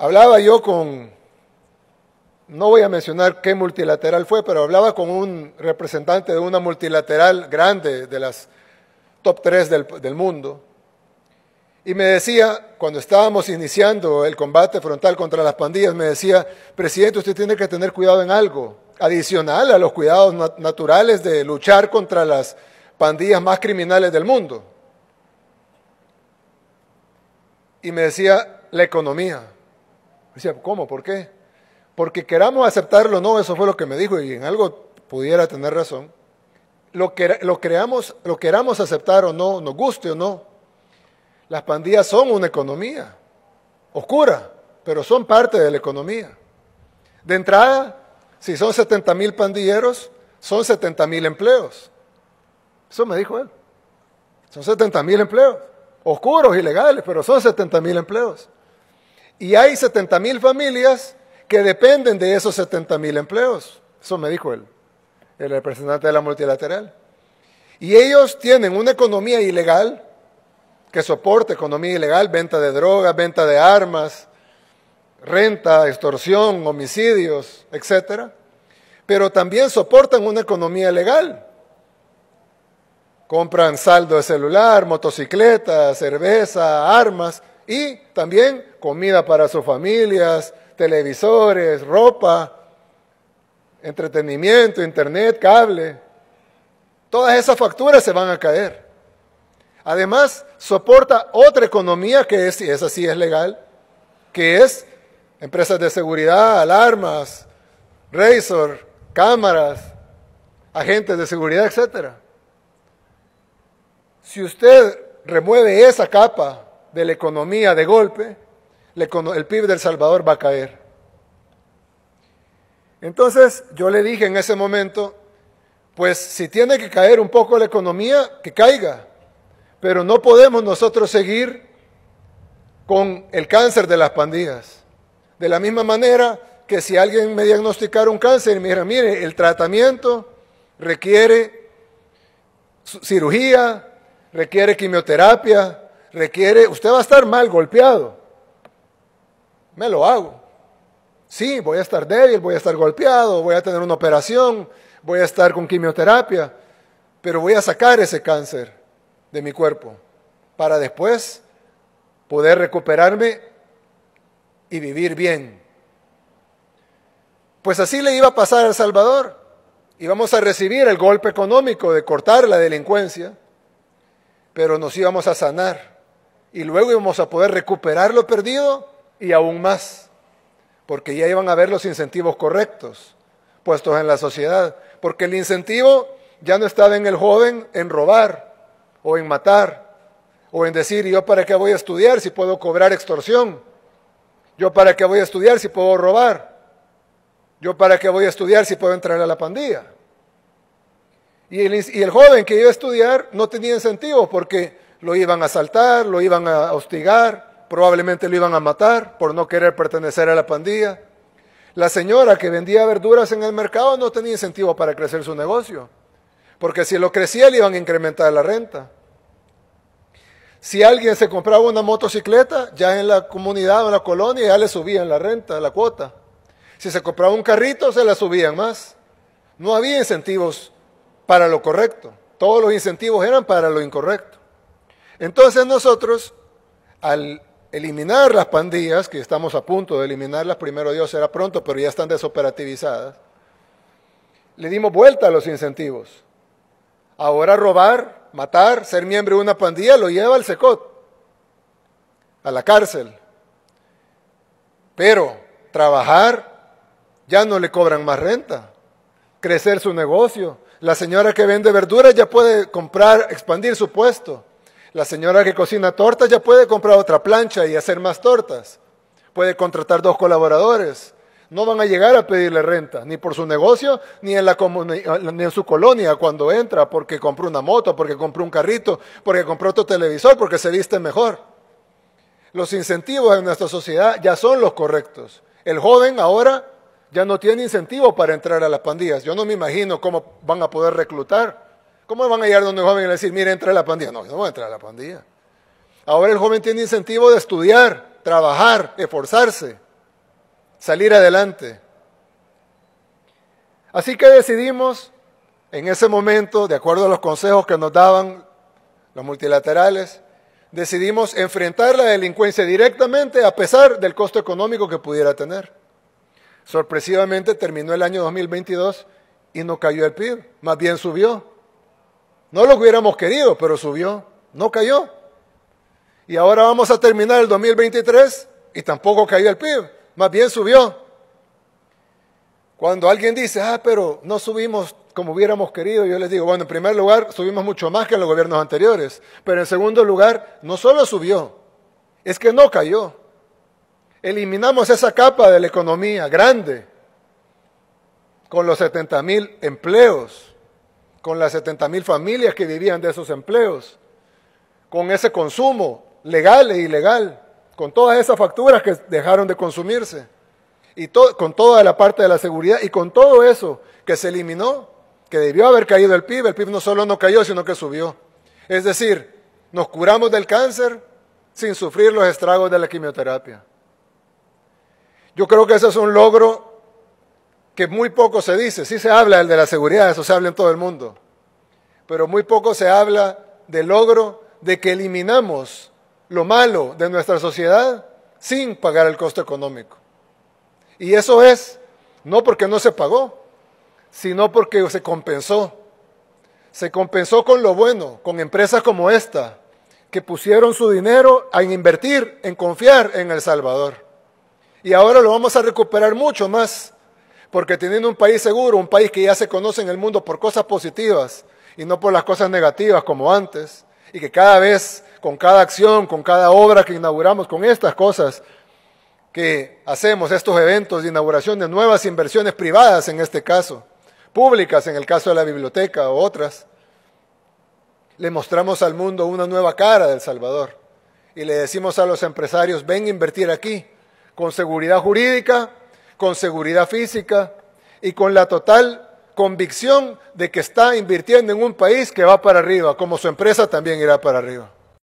Hablaba yo con, no voy a mencionar qué multilateral fue, pero hablaba con un representante de una multilateral grande de las top tres del, mundo. Y me decía, cuando estábamos iniciando el combate frontal contra las pandillas, me decía, presidente, usted tiene que tener cuidado en algo, adicional a los cuidados naturales de luchar contra las pandillas más criminales del mundo. Y me decía, la economía. Decía, ¿cómo? ¿Por qué? Porque queramos aceptarlo o no, eso fue lo que me dijo y en algo pudiera tener razón. Lo, que, lo, creamos, lo queramos aceptar o no, nos guste o no, las pandillas son una economía oscura, pero son parte de la economía. De entrada, si son 70 mil pandilleros, son 70 mil empleos. Eso me dijo él. Son 70 mil empleos, oscuros, ilegales, pero son 70 mil empleos. Y hay 70 mil familias que dependen de esos 70 mil empleos. Eso me dijo él, el representante de la multilateral. Y ellos tienen una economía ilegal que soporta economía ilegal, venta de drogas, venta de armas, renta, extorsión, homicidios, etc. Pero también soportan una economía legal. Compran saldo de celular, motocicleta, cerveza, armas y también comida para sus familias, televisores, ropa, entretenimiento, internet, cable. Todas esas facturas se van a caer. Además, soporta otra economía que es, y esa sí es legal, que es empresas de seguridad, alarmas, razor, cámaras, agentes de seguridad, etc. Si usted remueve esa capa de la economía de golpe, el PIB del Salvador va a caer. Entonces yo le dije en ese momento, pues si tiene que caer un poco la economía, que caiga, pero no podemos nosotros seguir con el cáncer de las pandillas. De la misma manera que si alguien me diagnosticara un cáncer, y me dijera, mire, el tratamiento requiere cirugía, requiere quimioterapia, requiere, usted va a estar mal golpeado, me lo hago. Sí, voy a estar débil, voy a estar golpeado, voy a tener una operación, voy a estar con quimioterapia, pero voy a sacar ese cáncer de mi cuerpo para después poder recuperarme y vivir bien. Pues así le iba a pasar al Salvador. Íbamos a recibir el golpe económico de cortar la delincuencia, pero nos íbamos a sanar y luego íbamos a poder recuperar lo perdido y aún más, porque ya iban a ver los incentivos correctos puestos en la sociedad, porque el incentivo ya no estaba en el joven en robar o en matar o en decir, ¿yo para qué voy a estudiar si puedo cobrar extorsión? ¿Yo para qué voy a estudiar si puedo robar? ¿Yo para qué voy a estudiar si puedo entrar a la pandilla? Y el, joven que iba a estudiar no tenía incentivos porque lo iban a asaltar, lo iban a hostigar, probablemente lo iban a matar por no querer pertenecer a la pandilla. La señora que vendía verduras en el mercado no tenía incentivo para crecer su negocio, porque si lo crecía le iban a incrementar la renta. Si alguien se compraba una motocicleta, ya en la comunidad o en la colonia ya le subían la renta, la cuota. Si se compraba un carrito, se la subían más. No había incentivos para lo correcto. Todos los incentivos eran para lo incorrecto. Entonces nosotros, al eliminar las pandillas, que estamos a punto de eliminarlas, primero Dios será pronto, pero ya están desoperativizadas. Le dimos vuelta a los incentivos. Ahora robar, matar, ser miembro de una pandilla lo lleva al secot, a la cárcel. Pero trabajar ya no le cobran más renta, crecer su negocio. La señora que vende verduras ya puede comprar, expandir su puesto. La señora que cocina tortas ya puede comprar otra plancha y hacer más tortas. Puede contratar dos colaboradores. No van a llegar a pedirle renta, ni por su negocio, ni en, ah, ni en su colonia cuando entra, porque compró una moto, porque compró un carrito, porque compró otro televisor, porque se viste mejor. Los incentivos en nuestra sociedad ya son los correctos. El joven ahora ya no tiene incentivo para entrar a las pandillas. Yo no me imagino cómo van a poder reclutar. ¿Cómo van a llegar donde un joven y decir, mire, entra a la pandilla? No, no voy a entrar a la pandilla. Ahora el joven tiene incentivo de estudiar, trabajar, esforzarse, salir adelante. Así que decidimos en ese momento, de acuerdo a los consejos que nos daban los multilaterales, decidimos enfrentar la delincuencia directamente a pesar del costo económico que pudiera tener. Sorpresivamente terminó el año 2022 y no cayó el PIB, más bien subió. No lo hubiéramos querido, pero subió, no cayó. Y ahora vamos a terminar el 2023 y tampoco cayó el PIB, más bien subió. Cuando alguien dice, ah, pero no subimos como hubiéramos querido, yo les digo, bueno, en primer lugar, subimos mucho más que los gobiernos anteriores, pero en segundo lugar, no solo subió, es que no cayó. Eliminamos esa capa de la economía grande, con los 70 mil empleos con las 70 mil familias que vivían de esos empleos, con ese consumo legal e ilegal, con todas esas facturas que dejaron de consumirse, y con toda la parte de la seguridad y con todo eso que se eliminó, que debió haber caído el PIB, el PIB no solo no cayó, sino que subió. Es decir, nos curamos del cáncer sin sufrir los estragos de la quimioterapia. Yo creo que ese es un logro que muy poco se dice. Sí se habla el de la seguridad, eso se habla en todo el mundo. Pero muy poco se habla del logro de que eliminamos lo malo de nuestra sociedad sin pagar el costo económico. Y eso es no porque no se pagó, sino porque se compensó. Se compensó con lo bueno, con empresas como esta, que pusieron su dinero a invertir, en confiar en El Salvador. Y ahora lo vamos a recuperar mucho más porque teniendo un país seguro, un país que ya se conoce en el mundo por cosas positivas y no por las cosas negativas como antes, y que cada vez, con cada acción, con cada obra que inauguramos, con estas cosas que hacemos, estos eventos de inauguración de nuevas inversiones privadas en este caso, públicas en el caso de la biblioteca o otras, le mostramos al mundo una nueva cara del Salvador y le decimos a los empresarios, ven a invertir aquí, con seguridad jurídica, con seguridad física y con la total convicción de que está invirtiendo en un país que va para arriba, como su empresa también irá para arriba.